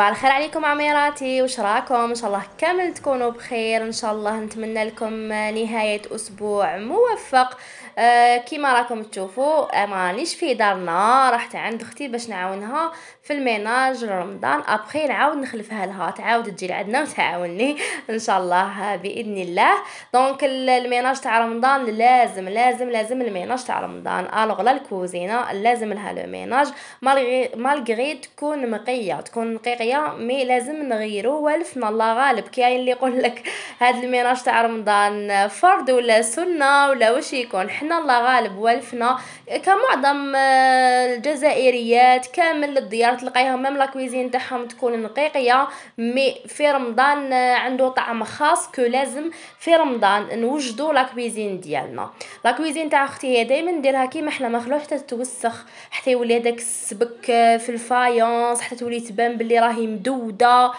صباح الخير عليكم عميراتي وش راكم ان شاء الله كامل تكونوا بخير ان شاء الله نتمنى لكم نهايه اسبوع موفق آه، كيما راكم تشوفوا مانيش في دارنا رحت عند اختي باش نعاونها في الميناج رمضان ابخي نعاود نخلفها لها تعاود تجي لعندنا وتعاوني ان شاء الله باذن الله دونك الميناج تاع رمضان لازم لازم لازم الميناج تاع رمضان الوغ لا الكوزينه لازم لها لو ميناج مالغي مالغي تكون مقيه تكون نقيقيه مي لازم نغيرو والفنا الله غالب كاين اللي يقول لك هذا الميناج تاع رمضان فرض ولا سنه ولا واش يكون حنا الله غالب والفنا كمعظم آه، الجزائريات كامل الديار تلقايهم مام لاكويزين تاعهم تكون نقيقيه مي في رمضان آه، عنده طعم خاص كو لازم في رمضان نوجدوا لاكويزين ديالنا لاكويزين تاع اختي هي دائما نديرها كيما حنا مخلوع حتى توسخ حتى يولي هذاك السبك آه، في الفايونس حتى تولي تبان بلي راهي مدوده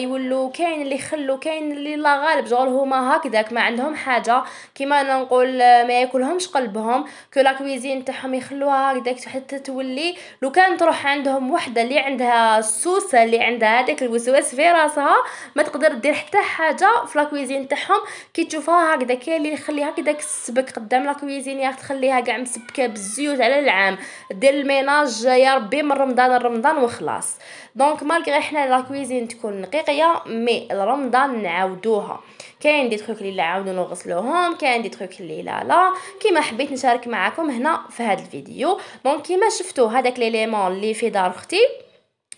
يولو كاين اللي خلو كاين اللي لا غالب جور هما هكذاك ما عندهم حاجه كيما انا نقول ما ياكلهم يوجعهمش قلبهم كو لا كويزين تاعهم يخلوها هكذاك حتى تولي لو كان تروح عندهم وحده اللي عندها السوسه اللي عندها هذاك الوسواس في راسها ما تقدر دير حتى حاجه في لا كويزين تاعهم كي تشوفها هكذا كاين اللي يخليها هكذاك السبك قدام لا يا تخليها كاع مسبكه بالزيوت على العام دير الميناج يا ربي من رمضان لرمضان وخلاص دونك مالغري حنا لا كويزين تكون نقيقيه مي رمضان نعاودوها كاين دي تروك اللي لا عاودوا نغسلوهم كاين دي تروك اللي لا لا كيما حبيت نشارك معكم هنا في هذا الفيديو دونك كيما شفتوا هذاك ليليمون اللي في دار اختي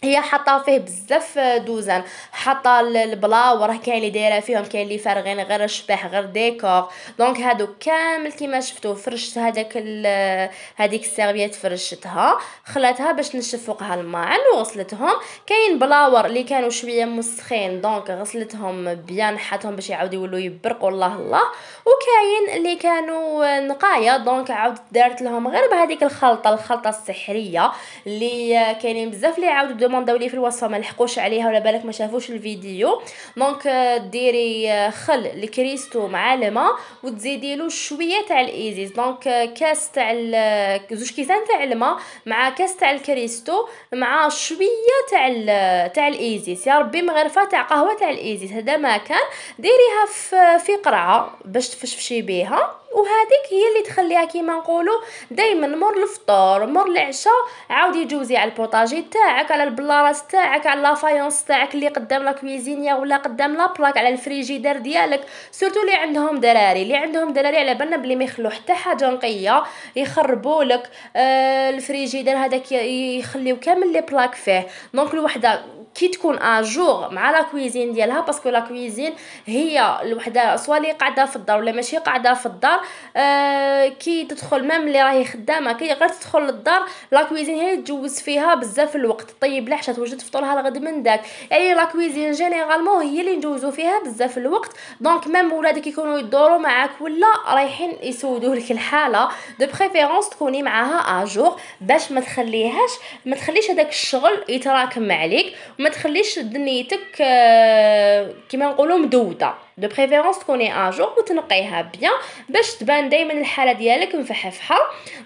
هي حاطه فيه بزاف آه، دوزان حاطه البلاور كاين اللي دايره فيهم كاين اللي فارغين غير الشباح غير ديكور دونك هادو كامل كيما شفتو فرشت هذاك هذيك السيرفيات فرشتها خلاتها باش نشف فوقها الماعن وغسلتهم كاين بلاور اللي كانوا شويه مسخين دونك غسلتهم بيان حاتهم باش يعاودوا يولوا يبرقوا الله الله وكاين اللي كانوا آه، نقايا دونك عاودت دارت لهم غير بهذيك الخلطه الخلطه السحريه اللي آه، كاينين بزاف اللي عاودوا دومونداو لي في الوصفه ما لحقوش عليها ولا بالك ما شافوش الفيديو دونك آه، ديري آه، خل الكريستو مع الماء وتزيدي له شويه تاع الايزيز دونك آه، كاس تاع زوج كيسان تاع الماء مع كاس تاع الكريستو مع شويه تاع تاع الايزيس يا ربي مغرفه تاع قهوه تاع الايزيس هذا ما كان ديريها في قرعه باش تفشفشي بيها وهذيك هي اللي تخليها كيما نقولوا دائما مور الفطور مور العشاء عاودي جوزي على البوطاجي تاعك على البلاراس تاعك على لافايونس تاعك اللي قدام لا كويزينيا ولا قدام لا بلاك على الفريجيدار ديالك سورتو اللي عندهم دراري اللي عندهم دراري على بالنا بلي ما يخلو حتى حاجه نقيه يخربوا لك آه الفريجيدار هذاك يخليو كامل لي بلاك فيه دونك الوحده كي تكون اجور مع لا كويزين ديالها باسكو لا كويزين هي الوحده سوا لي قاعده في الدار ولا ماشي قاعده في الدار آه كي تدخل ميم اللي راهي خدامه كي غير تدخل للدار لا كويزين هي تجوز فيها بزاف الوقت طيب العشاء توجد فطورها الغد من داك يعني لا كويزين جينيرالمون هي اللي نجوزو فيها بزاف الوقت دونك ميم ولادك يكونوا يدوروا معاك ولا رايحين يسودوا لك الحاله دو بريفيرونس تكوني معاها اجور باش ما تخليهاش ما تخليش هذاك الشغل يتراكم عليك وما ما تخليش دنيتك آه، كيما نقولوا مدوده دو بريفيرونس تكوني ان وتنقيها بيان باش تبان دائما الحاله ديالك مفحفحه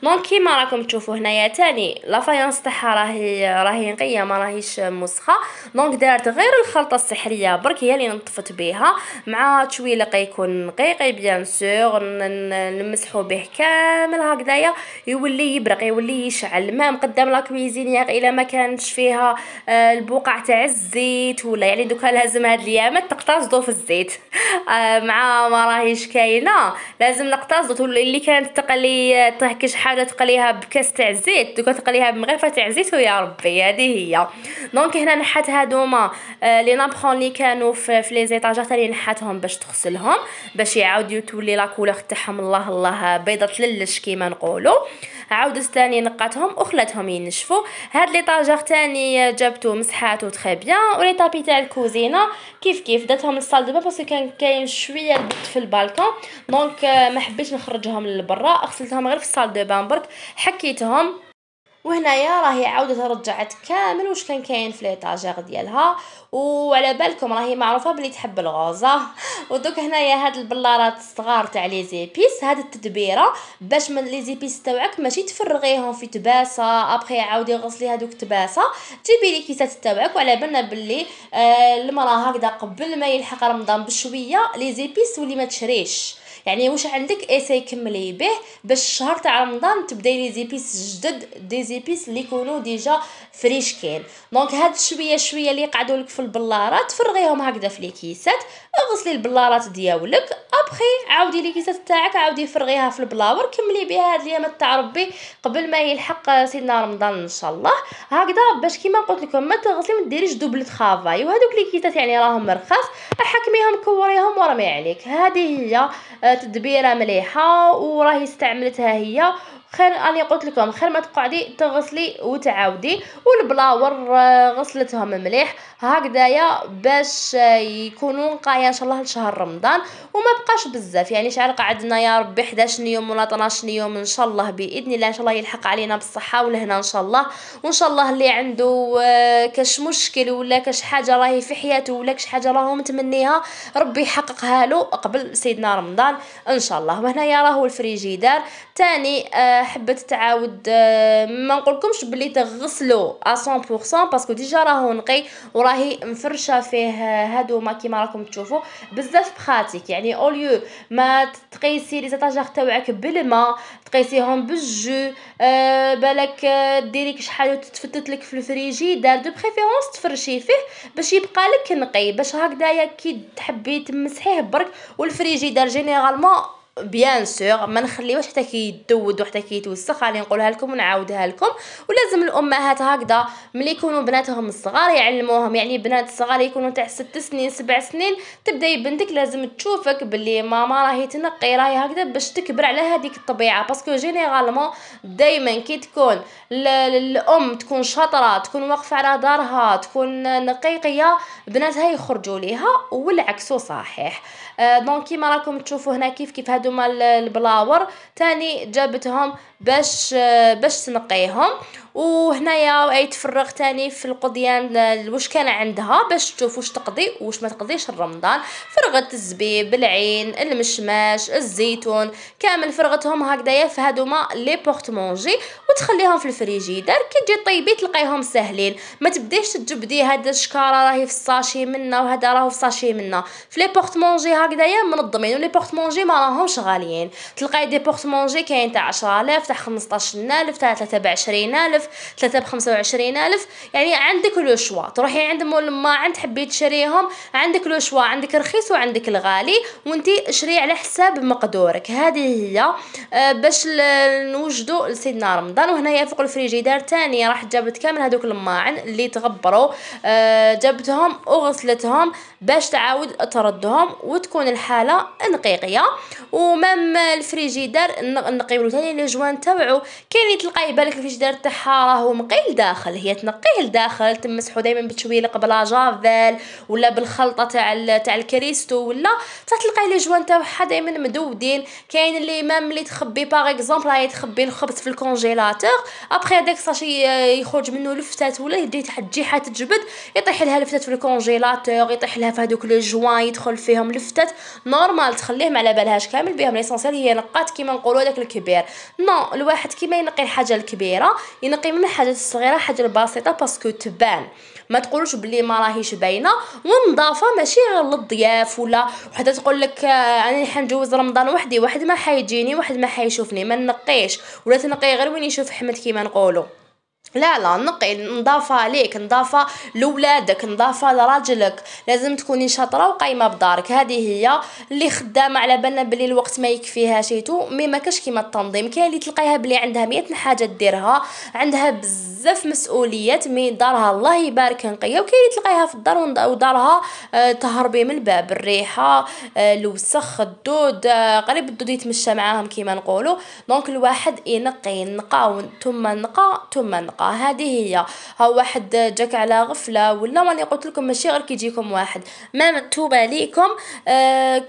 دونك كيما راكم تشوفوا هنايا تاني لا فايونس تاعها راهي راهي نقيه ما راهيش مسخه دونك دارت غير الخلطه السحريه برك هي اللي نطفت بها مع لقى يكون نقيقي بيان سور نمسحو به كامل هكذايا يولي يبرق يولي يشعل ما قدام لا كويزينيير الا ما كانش فيها آه، البقع تاع الزيت ولا يعني دوكا لازم هاد الايامات تقطع في الزيت آه، مع ما راهيش كاينه لازم تولي اللي كانت تقلي تحكي شحال تقليها بكاس تاع الزيت دوكا تقليها بمغرفه تاع الزيت ويا ربي هذه هي دونك هنا نحات هادوما آه، لي نابخون اللي كانوا في لي زيتاجات اللي نحاتهم باش تغسلهم باش يعاودوا تولي لا كولور تاعهم الله الله بيضه للش كيما نقولوا عاودت ثاني نقاتهم وخلاتهم ينشفوا هاد لي طاجور ثاني جابته مسحاتو تري بيان ولي طابي تاع الكوزينه كيف كيف داتهم للصال دو باسكو كان كاين شويه البت في البالكون دونك آه، ما حبيتش نخرجهم لبرا غسلتهم غير في الصال دو بان برك حكيتهم وهنايا راهي عاودت رجعت كامل واش كان كاين في ليطاجير ديالها وعلى بالكم راهي معروفه بلي تحب الغوزه ودوك هنايا هاد البلارات الصغار تاع لي زيبيس هاد التدبيره باش من لي زيبيس تاوعك ماشي تفرغيهم في تباسه ابخي عاودي غسلي هادوك تباسه جيبي لي كيسات تاوعك وعلى بالنا بلي آه المراه هكذا قبل ما يلحق رمضان بشويه لي زيبيس تولي ما تشريش يعني واش عندك اساي كملي به باش الشهر تاع رمضان تبداي لي زيبيس جدد دي زيبيس اللي يكونوا ديجا فريش كاين دونك هاد شويه شويه اللي قعدوا لك في البلارات فرغيهم هكذا في لي كيسات اغسلي البلارات دياولك ابخي عاودي لي كيسات تاعك عاودي فرغيها في البلاور كملي بها هاد الايامات تاع ربي قبل ما يلحق سيدنا رمضان ان شاء الله هكذا باش كيما قلت لكم ما تغسلي ما ديريش دوبل طرافاي وهذوك كيسات يعني راهم رخاص كميهم كوريهم ورمي عليك هذه هي آه، تدبيره مليحه وراهي استعملتها هي خير انا قلت لكم خير ما تقعدي تغسلي وتعاودي والبلاور آه، غسلتهم مليح هكذايا باش آه، يكونوا نقايا ان شاء الله لشهر رمضان وما بقاش بزاف يعني شحال قعدنا يا ربي 11 يوم ولا 12 يوم ان شاء الله باذن الله ان شاء الله يلحق علينا بالصحه ولهنا ان شاء الله وان شاء الله اللي عنده آه، كاش مشكل ولا كاش حاجه راهي في حياته ولا كاش حاجه راهو متمنيها ربي يحققها له قبل سيدنا رمضان ان شاء الله وهنايا راهو الفريجيدار تاني آه حبت تعاود آه، ما نقولكمش بلي تغسلو 100% باسكو ديجا راهو نقي وراهي مفرشه فيه آه، هادو ما كيما راكم تشوفوا بزاف براتيك يعني اوليو ما تقيسي لي زيتاجير تاوعك بالماء تقيسيهم بالجو أه بالك آه، ديريك شحال تتفتت لك في دار دو بريفيرونس تفرشي فيه باش يبقى لك نقي باش هكذايا كي تحبي تمسحيه برك دار جينيرالمون بيان سور ما نخليوش حتى كيدود وحتى كيتوسخ غادي نقولها لكم ونعاودها لكم ولازم الامهات هكذا ملي يكونوا بناتهم الصغار يعلموهم يعني بنات الصغار يكونوا تاع 6 سنين 7 سنين تبداي بنتك لازم تشوفك باللي ماما راهي تنقي راهي هكذا باش تكبر على هذيك الطبيعه باسكو جينيرالمون دائما كي تكون الام تكون شاطره تكون واقفه على دارها تكون نقيقيه بناتها يخرجوا ليها والعكس صحيح آه، دونك كيما راكم تشوفوا هنا كيف كيف هادوما البلاور تاني جابتهم باش آه، باش تنقيهم وهنايا تفرغ تاني في القضيان واش كان عندها باش تشوف واش تقضي واش ما تقضيش رمضان فرغت الزبيب العين المشماش الزيتون كامل فرغتهم هكذايا في هادوما لي مونجي وتخليهم في الفريجيدار كي تجي طيبي تلقايهم ساهلين ما تبديش تجبدي هاد الشكاره راهي في الساشي منا وهذا راهو في الساشي منا في لي مونجي هكذايا منظمين ولي مونجي ما راهمش غاليين تلقاي دي مونجي كاين تاع 10000 تاع 15000 تاع 23000 ألف ثلاثة بخمسة وعشرين ألف يعني عندك لو شوا تروحي عند مول ما عند تحبي تشريهم عندك لو شوا عندك رخيص وعندك الغالي وانتي شري على حساب مقدورك هذه هي آه، باش نوجدو لسيدنا رمضان وهنايا فوق الفريجيدار تاني راح جابت كامل هذوك الماعن اللي تغبروا آه، جابتهم وغسلتهم باش تعاود تردهم وتكون الحاله نقيقيه ومام الفريجيدار نقيو تاني لي جوان تاوعو كاين اللي تلقاي بالك الفريجيدار تاعها الحاره ومقيل لداخل هي تنقيه لداخل تمسحو دائما بتشويلق قبل جافيل ولا بالخلطه تاع تاع الكريستو ولا تلقاي لي جوان تاعها دائما مدودين كاين اللي مام اللي تخبي باغ اكزومبل هاي تخبي الخبز في الكونجيلاتور ابخي هذاك ساشي آه، يخرج منه لفتات ولا يدي تحجي تجبد يطيح لها لفتات في الكونجيلاتور يطيح لها في هذوك لي جوان يدخل فيهم لفتات نورمال تخليهم على بالهاش كامل بهم ليسونسيال هي نقات كيما نقولوا هذاك الكبير نو الواحد كيما ينقي الحاجه الكبيره ينقي القيمه من الحاجات الصغيره حاجه البسيطه باسكو تبان ما تقولوش بلي ما راهيش باينه والنظافه ماشي غير للضياف ولا وحده تقول لك آه، انا حنجوز رمضان وحدي واحد ما حيجيني واحد ما حيشوفني ما نقيش ولا تنقي غير وين يشوف حمد كيما نقولوا لا لا نقي نظافه ليك نظافه لولادك نظافه لراجلك لازم تكوني شاطره وقايمه بدارك هذه هي اللي خدامه على بالنا بلي الوقت ما يكفيها شيتو مي ما كاش كيما التنظيم كاين اللي تلقايها بلي عندها مئة حاجه ديرها عندها بزاف بزاف مسؤوليات مي دارها الله يبارك نقيه وكاين اللي تلقايها في الدار ودارها آه، تهربي من الباب الريحه الوسخ آه، الدود آه، قريب الدود يتمشى معاهم كيما نقولوا دونك الواحد ينقي نقا ثم نقا ثم نقا هذه هي ها واحد جاك على غفله ولا ماني قلت لكم ماشي غير كيجيكم واحد ما مكتوبه ليكم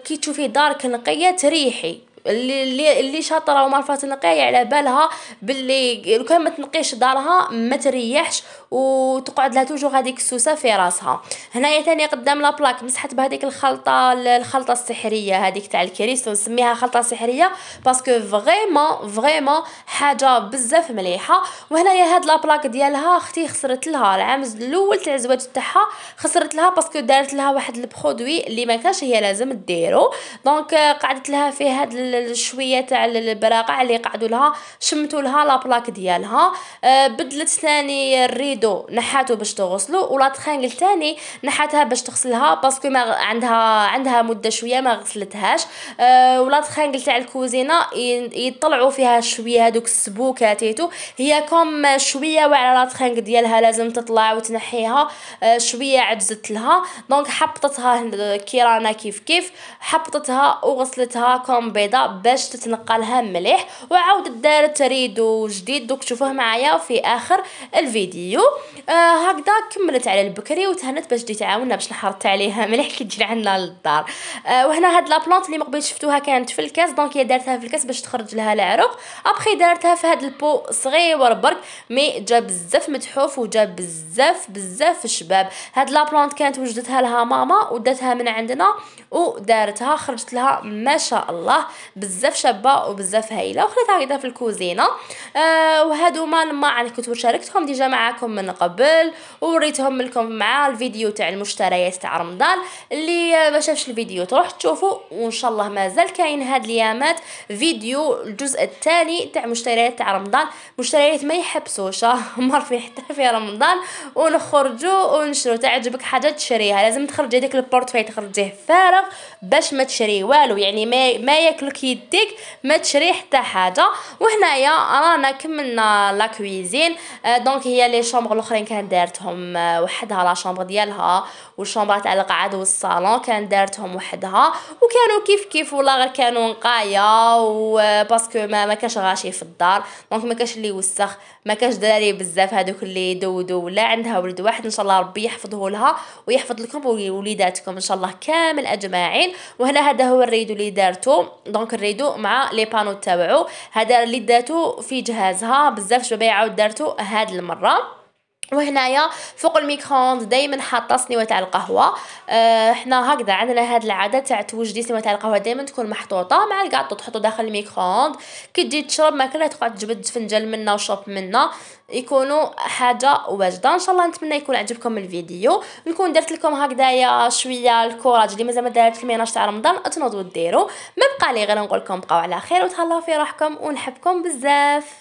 كي تشوفي دارك نقيه تريحي اللي اللي اللي شاطره وما رفات تنقي يعني على بالها باللي لو كان ما تنقيش دارها ما تريحش وتقعد لها توجور هذيك السوسه في راسها هنايا ثاني قدام لا بلاك مسحت بهذيك الخلطه الخلطه السحريه هذيك تاع الكريستو نسميها خلطه سحريه باسكو فريمون فريمون حاجه بزاف مليحه وهنايا هاد لا بلاك ديالها اختي خسرت لها العام الاول تاع الزواج تاعها خسرت لها باسكو دارت لها واحد البرودوي اللي ما كانش هي لازم ديرو دونك آه، قعدت لها في هاد الشويه تاع البراقع اللي قعدوا لها شمتوا لها لا بلاك ديالها آه، بدلت ثاني الريد البيدو نحاتو باش تغسلو ولا تخانقل تاني نحاتها باش تغسلها باسكو ما عندها عندها مده شويه ما غسلتهاش أه ولا تخانقل تاع الكوزينه يطلعوا فيها شويه هذوك السبوكاتيتو هي كوم شويه واعره تخانق ديالها لازم تطلع وتنحيها أه شويه عجزت لها دونك حبطتها كيرانا كيف كيف حبطتها وغسلتها كوم بيضه باش تتنقلها مليح وعاودت دارت ريدو جديد دوك تشوفوه معايا في اخر الفيديو آه، هكذا كملت على البكري وتهنت باش جدي تعاوننا باش نحرط عليها مليح كي تجي عندنا للدار آه وهنا هاد لابلونت اللي مقبل شفتوها كانت في الكاس دونك هي دارتها في الكاس باش تخرج لها العروق ابخي دارتها في هاد البو صغير برك مي جا بزاف متحوف وجا بزاف بزاف شباب هاد لابلونت كانت وجدتها لها ماما وداتها من عندنا ودارتها خرجت لها ما شاء الله بزاف شابه وبزاف هايله وخليتها هكذا في الكوزينه آه وهادو ما كنت شاركتكم ديجا معاكم من قبل ووريتهم لكم مع الفيديو تاع المشتريات تاع رمضان اللي ما شافش الفيديو تروح تشوفوا وان شاء الله مازال كاين هاد الايامات فيديو الجزء الثاني تاع مشتريات تاع رمضان مشتريات ما يحبسوش في حتى في رمضان ونخرجوا ونشرو تعجبك حاجه تشريها لازم تخرجي هذاك البورتفاي تخرجيه فارغ باش ما تشري والو يعني ما ما ياكلك يديك ما تشري حتى حاجه وهنايا رانا كملنا لا كويزين دونك هي لي شومبر الشامبر الاخرين كانت دارتهم آه، وحدها لا شامبر ديالها والشامبر تاع القعد والصالون كانت دارتهم وحدها وكانوا كيف كيف ولا غير كانوا نقايا وباسكو آه، ما ما كاش غاشي في الدار دونك ما كاش اللي يوسخ ما كاش دراري بزاف هذوك اللي دودو ولا عندها ولد واحد ان شاء الله ربي يحفظه لها ويحفظ لكم وليداتكم ان شاء الله كامل اجمعين وهنا هذا هو الريدو اللي دارتو دونك الريدو مع لي بانو تاعو هذا اللي داتو في جهازها بزاف شباب عاود دارتو هاد المره وهنايا فوق الميكروند دائما حاطه صنيوه تاع القهوه أه حنا هكذا عندنا هاد العاده تاع توجدي صنيوه تاع القهوه دائما تكون محطوطه مع الكاطو تحطو داخل الميكروند كي تجي تشرب ماكله تقعد تجبد فنجان منا وشرب منا يكونوا حاجه واجده ان شاء الله نتمنى يكون عجبكم الفيديو نكون درت لكم هكذايا شويه الكوراج اللي مازال ما دارت الميناج تاع رمضان تنوضوا ديروا ما بقى لي غير نقول لكم بقاو على خير وتهلاو في روحكم ونحبكم بزاف